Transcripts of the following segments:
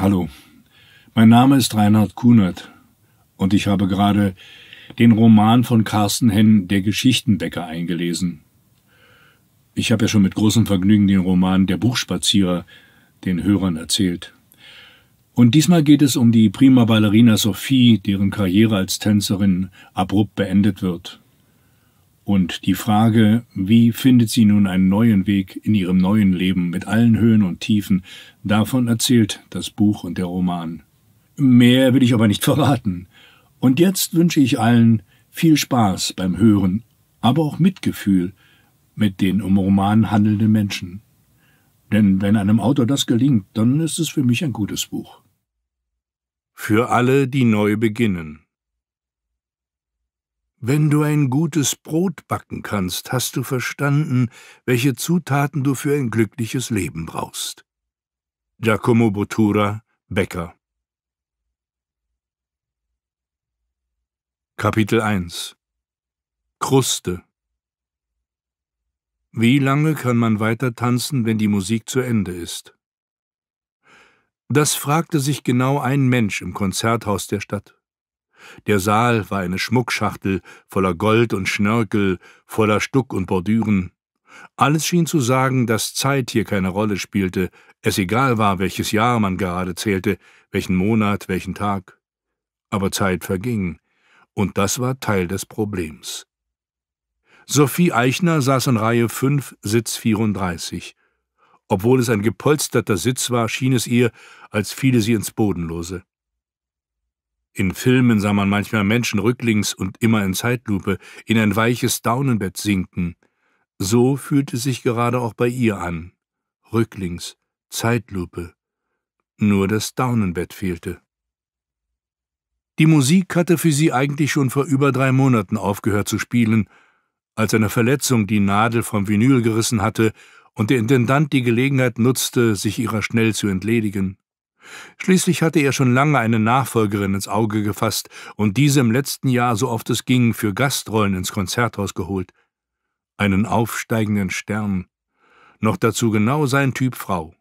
Hallo, mein Name ist Reinhard Kunert und ich habe gerade den Roman von Carsten Henn Der Geschichtenbäcker eingelesen. Ich habe ja schon mit großem Vergnügen den Roman Der Buchspazierer den Hörern erzählt. Und diesmal geht es um die prima Ballerina Sophie, deren Karriere als Tänzerin abrupt beendet wird. Und die Frage, wie findet sie nun einen neuen Weg in ihrem neuen Leben mit allen Höhen und Tiefen, davon erzählt das Buch und der Roman. Mehr will ich aber nicht verraten. Und jetzt wünsche ich allen viel Spaß beim Hören, aber auch Mitgefühl mit den um Roman handelnden Menschen. Denn wenn einem Autor das gelingt, dann ist es für mich ein gutes Buch. Für alle, die neu beginnen. Wenn du ein gutes Brot backen kannst, hast du verstanden, welche Zutaten du für ein glückliches Leben brauchst. Giacomo Bottura, Bäcker Kapitel 1 Kruste Wie lange kann man weiter tanzen, wenn die Musik zu Ende ist? Das fragte sich genau ein Mensch im Konzerthaus der Stadt. Der Saal war eine Schmuckschachtel voller Gold und Schnörkel, voller Stuck und Bordüren. Alles schien zu sagen, dass Zeit hier keine Rolle spielte, es egal war, welches Jahr man gerade zählte, welchen Monat, welchen Tag. Aber Zeit verging, und das war Teil des Problems. Sophie Eichner saß in Reihe 5, Sitz 34. Obwohl es ein gepolsterter Sitz war, schien es ihr, als fiele sie ins Bodenlose. In Filmen sah man manchmal Menschen rücklings und immer in Zeitlupe in ein weiches Daunenbett sinken. So fühlte sich gerade auch bei ihr an. Rücklings, Zeitlupe. Nur das Daunenbett fehlte. Die Musik hatte für sie eigentlich schon vor über drei Monaten aufgehört zu spielen, als eine Verletzung die Nadel vom Vinyl gerissen hatte und der Intendant die Gelegenheit nutzte, sich ihrer schnell zu entledigen. Schließlich hatte er schon lange eine Nachfolgerin ins Auge gefasst und diese im letzten Jahr, so oft es ging, für Gastrollen ins Konzerthaus geholt. Einen aufsteigenden Stern. Noch dazu genau sein Typ Frau.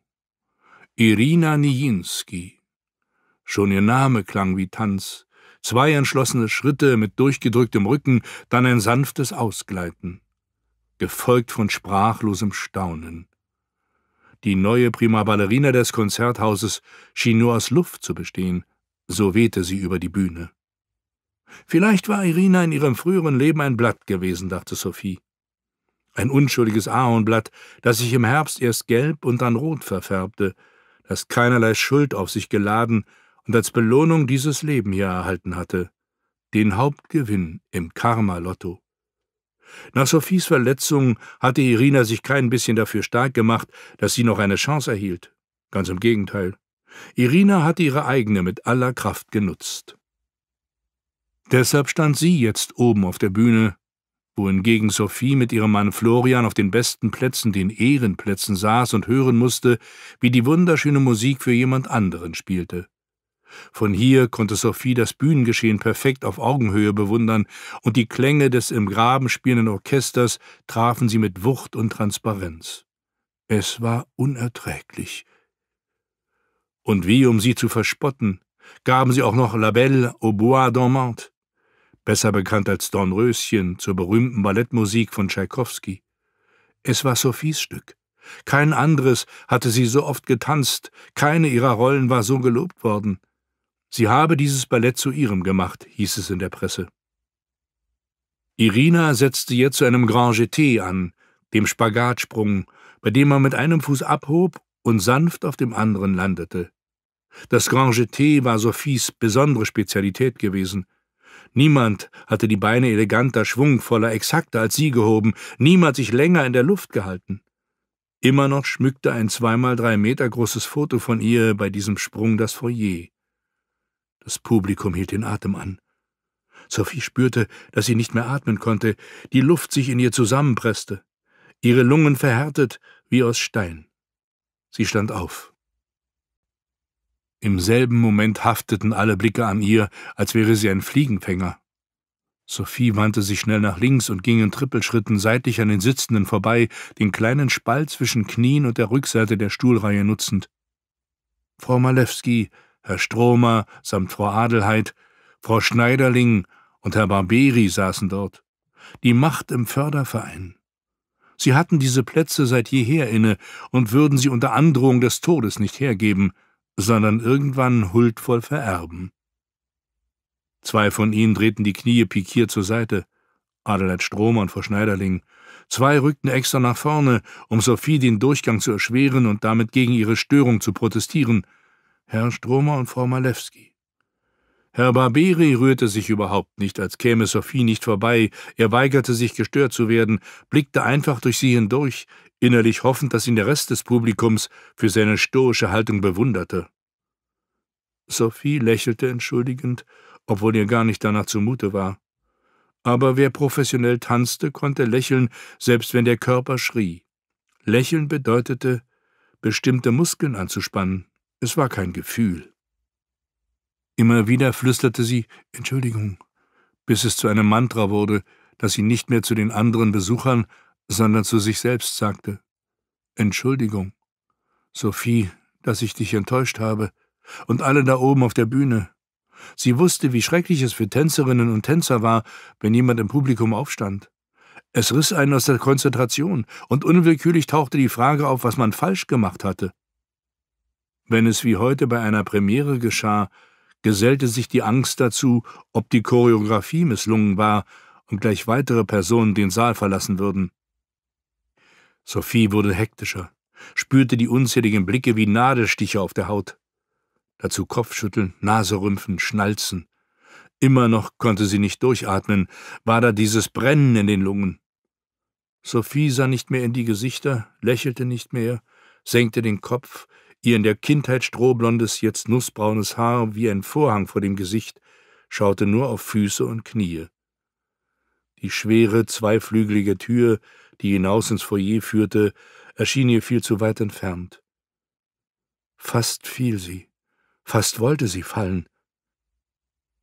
Irina Nijinski. Schon ihr Name klang wie Tanz. Zwei entschlossene Schritte mit durchgedrücktem Rücken, dann ein sanftes Ausgleiten. Gefolgt von sprachlosem Staunen. Die neue Prima Ballerina des Konzerthauses schien nur aus Luft zu bestehen, so wehte sie über die Bühne. Vielleicht war Irina in ihrem früheren Leben ein Blatt gewesen, dachte Sophie. Ein unschuldiges Ahornblatt, das sich im Herbst erst gelb und dann rot verfärbte, das keinerlei Schuld auf sich geladen und als Belohnung dieses Leben hier erhalten hatte, den Hauptgewinn im Karma-Lotto. Nach Sophies Verletzung hatte Irina sich kein bisschen dafür stark gemacht, dass sie noch eine Chance erhielt. Ganz im Gegenteil. Irina hatte ihre eigene mit aller Kraft genutzt. Deshalb stand sie jetzt oben auf der Bühne, wohingegen Sophie mit ihrem Mann Florian auf den besten Plätzen, den Ehrenplätzen, saß und hören musste, wie die wunderschöne Musik für jemand anderen spielte. Von hier konnte Sophie das Bühnengeschehen perfekt auf Augenhöhe bewundern, und die Klänge des im Graben spielenden Orchesters trafen sie mit Wucht und Transparenz. Es war unerträglich. Und wie, um sie zu verspotten, gaben sie auch noch La Belle au Bois dormant, besser bekannt als Dornröschen zur berühmten Ballettmusik von Tschaikowski. Es war Sophies Stück. Kein anderes hatte sie so oft getanzt, keine ihrer Rollen war so gelobt worden. Sie habe dieses Ballett zu ihrem gemacht, hieß es in der Presse. Irina setzte jetzt zu einem Grand Jeté an, dem Spagatsprung, bei dem man mit einem Fuß abhob und sanft auf dem anderen landete. Das Grand Jeté war Sophies besondere Spezialität gewesen. Niemand hatte die Beine eleganter, schwungvoller, exakter als sie gehoben, niemand sich länger in der Luft gehalten. Immer noch schmückte ein zweimal drei Meter großes Foto von ihr bei diesem Sprung das Foyer. Das Publikum hielt den Atem an. Sophie spürte, dass sie nicht mehr atmen konnte, die Luft sich in ihr zusammenpresste, ihre Lungen verhärtet wie aus Stein. Sie stand auf. Im selben Moment hafteten alle Blicke an ihr, als wäre sie ein Fliegenfänger. Sophie wandte sich schnell nach links und ging in Trippelschritten seitlich an den Sitzenden vorbei, den kleinen Spalt zwischen Knien und der Rückseite der Stuhlreihe nutzend. Frau Malewski Herr Stromer samt Frau Adelheid, Frau Schneiderling und Herr Barberi saßen dort. Die Macht im Förderverein. Sie hatten diese Plätze seit jeher inne und würden sie unter Androhung des Todes nicht hergeben, sondern irgendwann huldvoll vererben. Zwei von ihnen drehten die Knie pikiert zur Seite, Adelheid Stromer und Frau Schneiderling. Zwei rückten extra nach vorne, um Sophie den Durchgang zu erschweren und damit gegen ihre Störung zu protestieren – Herr Stromer und Frau Malewski. Herr Barberi rührte sich überhaupt nicht, als käme Sophie nicht vorbei, er weigerte sich, gestört zu werden, blickte einfach durch sie hindurch, innerlich hoffend, dass ihn der Rest des Publikums für seine stoische Haltung bewunderte. Sophie lächelte entschuldigend, obwohl ihr gar nicht danach zumute war. Aber wer professionell tanzte, konnte lächeln, selbst wenn der Körper schrie. Lächeln bedeutete, bestimmte Muskeln anzuspannen. Es war kein Gefühl. Immer wieder flüsterte sie Entschuldigung, bis es zu einem Mantra wurde, das sie nicht mehr zu den anderen Besuchern, sondern zu sich selbst sagte. Entschuldigung, Sophie, dass ich dich enttäuscht habe, und alle da oben auf der Bühne. Sie wusste, wie schrecklich es für Tänzerinnen und Tänzer war, wenn jemand im Publikum aufstand. Es riss einen aus der Konzentration, und unwillkürlich tauchte die Frage auf, was man falsch gemacht hatte. Wenn es wie heute bei einer Premiere geschah, gesellte sich die Angst dazu, ob die Choreografie misslungen war und gleich weitere Personen den Saal verlassen würden. Sophie wurde hektischer, spürte die unzähligen Blicke wie Nadelstiche auf der Haut. Dazu Kopfschütteln, Naserümpfen, Schnalzen. Immer noch konnte sie nicht durchatmen, war da dieses Brennen in den Lungen. Sophie sah nicht mehr in die Gesichter, lächelte nicht mehr, senkte den Kopf, Ihr in der Kindheit strohblondes, jetzt nussbraunes Haar wie ein Vorhang vor dem Gesicht schaute nur auf Füße und Knie. Die schwere, zweiflügelige Tür, die hinaus ins Foyer führte, erschien ihr viel zu weit entfernt. Fast fiel sie, fast wollte sie fallen.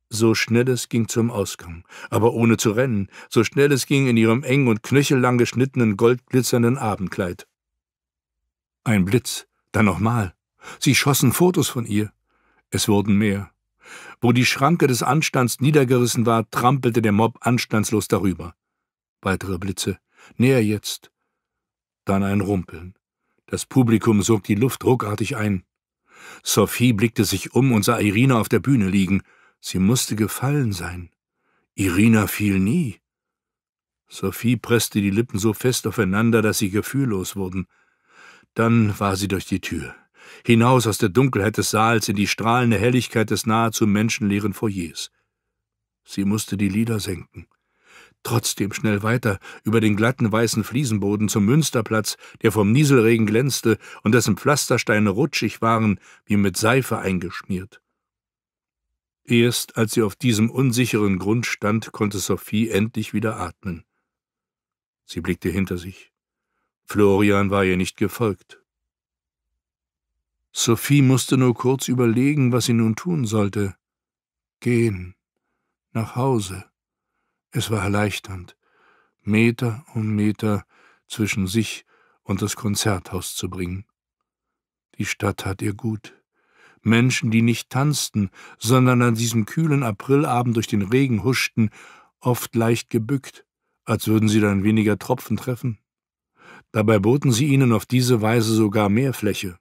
So schnell es ging zum Ausgang, aber ohne zu rennen, so schnell es ging in ihrem eng und knöchellang geschnittenen, goldglitzernden Abendkleid. Ein Blitz, dann nochmal. Sie schossen Fotos von ihr. Es wurden mehr. Wo die Schranke des Anstands niedergerissen war, trampelte der Mob anstandslos darüber. Weitere Blitze. Näher jetzt. Dann ein Rumpeln. Das Publikum sog die Luft ruckartig ein. Sophie blickte sich um und sah Irina auf der Bühne liegen. Sie musste gefallen sein. Irina fiel nie. Sophie presste die Lippen so fest aufeinander, dass sie gefühllos wurden. Dann war sie durch die Tür, hinaus aus der Dunkelheit des Saals in die strahlende Helligkeit des nahezu menschenleeren Foyers. Sie musste die Lieder senken. Trotzdem schnell weiter, über den glatten weißen Fliesenboden zum Münsterplatz, der vom Nieselregen glänzte und dessen Pflastersteine rutschig waren, wie mit Seife eingeschmiert. Erst als sie auf diesem unsicheren Grund stand, konnte Sophie endlich wieder atmen. Sie blickte hinter sich. Florian war ihr nicht gefolgt. Sophie musste nur kurz überlegen, was sie nun tun sollte. Gehen. Nach Hause. Es war erleichternd, Meter um Meter zwischen sich und das Konzerthaus zu bringen. Die Stadt tat ihr gut. Menschen, die nicht tanzten, sondern an diesem kühlen Aprilabend durch den Regen huschten, oft leicht gebückt, als würden sie dann weniger Tropfen treffen. Dabei boten sie ihnen auf diese Weise sogar mehr Fläche